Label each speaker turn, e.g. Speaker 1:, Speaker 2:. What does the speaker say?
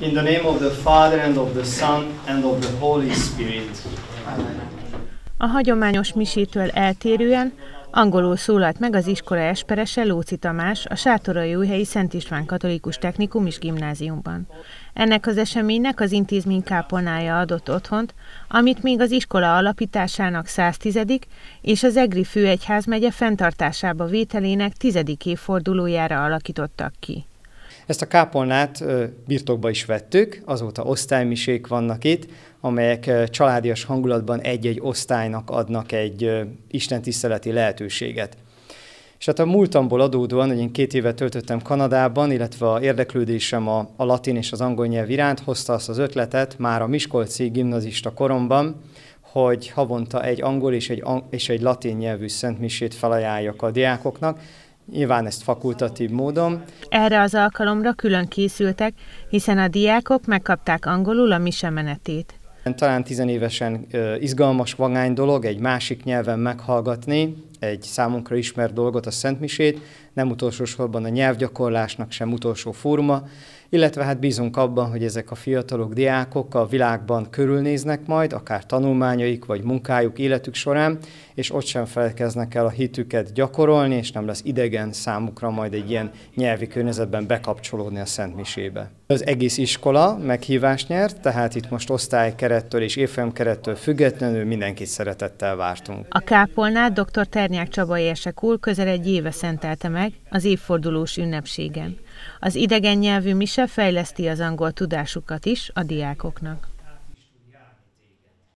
Speaker 1: In the name of the Father and of the Son and of the Holy Spirit. Amen.
Speaker 2: A hagyományos misétől eltérően angolul szólalt meg az iskola esperese Lóci Tamás a Sátorai Újhelyi Szent István Katolikus Technikum és Gimnáziumban. Ennek az eseménynek az intézmény kápolnája adott otthont, amit még az iskola alapításának 110. és az Egri Főegyházmegye fenntartásába vételének 10. évfordulójára alakítottak ki.
Speaker 1: Ezt a kápolnát birtokba is vettük, azóta osztálymisék vannak itt, amelyek családias hangulatban egy-egy osztálynak adnak egy istentiszteleti lehetőséget. És hát a múltamból adódóan, hogy én két évet töltöttem Kanadában, illetve a érdeklődésem a, a latin és az angol nyelv iránt hozta azt az ötletet már a Miskolci gimnazista koromban, hogy havonta egy angol és egy, és egy latin nyelvű szentmisét felajánljak a diákoknak, Nyilván ezt fakultatív módon.
Speaker 2: Erre az alkalomra külön készültek, hiszen a diákok megkapták angolul a mise menetét.
Speaker 1: Talán tizenévesen izgalmas, vagány dolog egy másik nyelven meghallgatni, egy számunkra ismert dolgot, a Szentmisét, nem utolsó sorban a nyelvgyakorlásnak sem utolsó forma, illetve hát bízunk abban, hogy ezek a fiatalok, diákok a világban körülnéznek majd, akár tanulmányaik vagy munkájuk életük során, és ott sem felkeznek el a hitüket gyakorolni, és nem lesz idegen számukra majd egy ilyen nyelvi környezetben bekapcsolódni a Szentmisébe. Az egész iskola meghívást nyert, tehát itt most osztálykerettől és évfolyamkerettől függetlenül mindenkit szeretettel vártunk.
Speaker 2: A kápolnát dr. Ter Hernyák Csaba Érsekul közel egy éve szentelte meg az évfordulós ünnepségen. Az idegen nyelvű mise fejleszti az angol tudásukat is a diákoknak.